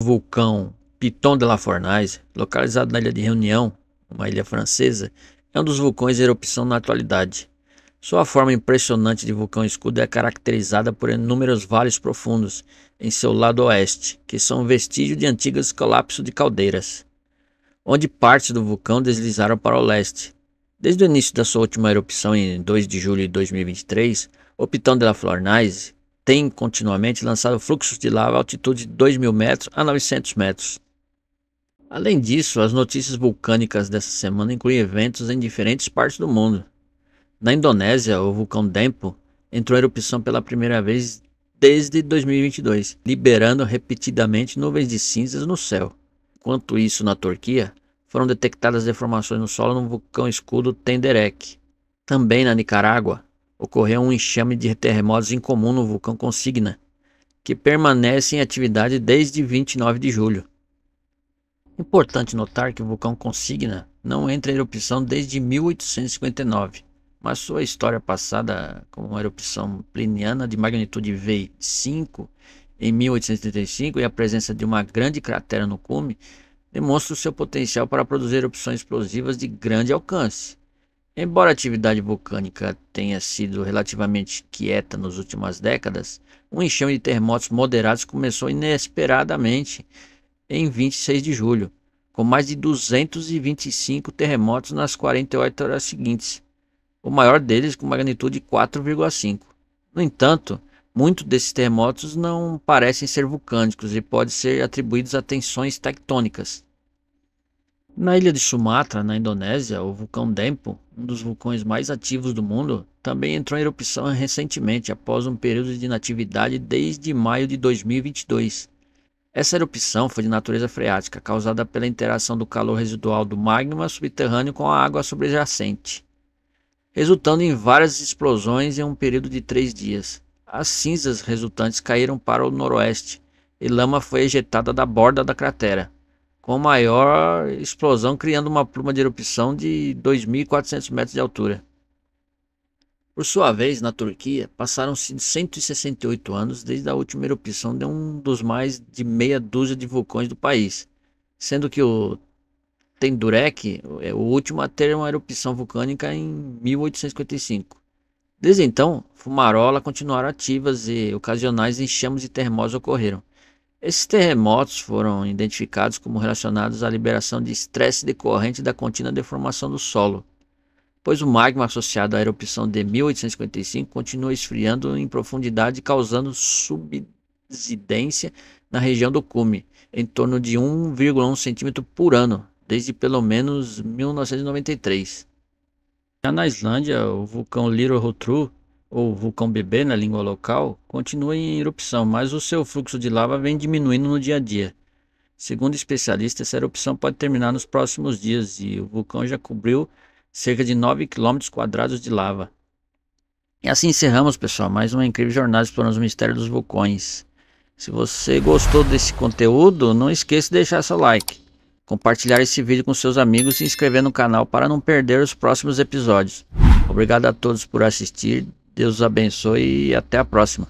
vulcão Piton de la Fornaise, localizado na ilha de Reunião, uma ilha francesa, é um dos vulcões em erupção na atualidade. Sua forma impressionante de vulcão escudo é caracterizada por inúmeros vales profundos em seu lado oeste, que são vestígio de antigos colapsos de caldeiras, onde partes do vulcão deslizaram para o leste. Desde o início da sua última erupção em 2 de julho de 2023, o Piton de la Fornaise tem continuamente lançado fluxos de lava a altitude de 2 mil metros a 900 metros. Além disso, as notícias vulcânicas dessa semana incluem eventos em diferentes partes do mundo. Na Indonésia, o vulcão Dempo entrou em erupção pela primeira vez desde 2022, liberando repetidamente nuvens de cinzas no céu. Enquanto isso, na Turquia, foram detectadas deformações no solo no vulcão escudo Tenderek. Também na Nicarágua, ocorreu um enxame de terremotos incomum no vulcão Consigna, que permanece em atividade desde 29 de julho. Importante notar que o vulcão Consigna não entra em erupção desde 1859, mas sua história passada como uma erupção pliniana de magnitude V5 em 1835 e a presença de uma grande cratera no cume demonstra o seu potencial para produzir erupções explosivas de grande alcance. Embora a atividade vulcânica tenha sido relativamente quieta nas últimas décadas, um enxame de terremotos moderados começou inesperadamente em 26 de julho, com mais de 225 terremotos nas 48 horas seguintes, o maior deles com magnitude 4,5. No entanto, muitos desses terremotos não parecem ser vulcânicos e podem ser atribuídos a tensões tectônicas, na ilha de Sumatra, na Indonésia, o vulcão Dempo, um dos vulcões mais ativos do mundo, também entrou em erupção recentemente, após um período de inatividade desde maio de 2022. Essa erupção foi de natureza freática, causada pela interação do calor residual do magma subterrâneo com a água sobrejacente, resultando em várias explosões em um período de três dias. As cinzas resultantes caíram para o noroeste e lama foi ejetada da borda da cratera com maior explosão, criando uma pluma de erupção de 2.400 metros de altura. Por sua vez, na Turquia, passaram-se 168 anos desde a última erupção de um dos mais de meia dúzia de vulcões do país, sendo que o Tendurek é o último a ter uma erupção vulcânica em 1855. Desde então, fumarolas continuaram ativas e ocasionais enxames e terremotos ocorreram. Esses terremotos foram identificados como relacionados à liberação de estresse decorrente da contínua deformação do solo, pois o magma associado à erupção de 1855 continua esfriando em profundidade, causando subsidência na região do cume, em torno de 1,1 centímetro por ano, desde pelo menos 1993. Já na Islândia, o vulcão Little Rotru ou vulcão bebê na língua local, continua em erupção, mas o seu fluxo de lava vem diminuindo no dia a dia. Segundo especialistas, essa erupção pode terminar nos próximos dias e o vulcão já cobriu cerca de 9 km quadrados de lava. E assim encerramos, pessoal, mais uma incrível jornada explorando os mistérios dos vulcões. Se você gostou desse conteúdo, não esqueça de deixar seu like, compartilhar esse vídeo com seus amigos e se inscrever no canal para não perder os próximos episódios. Obrigado a todos por assistir. Deus os abençoe e até a próxima.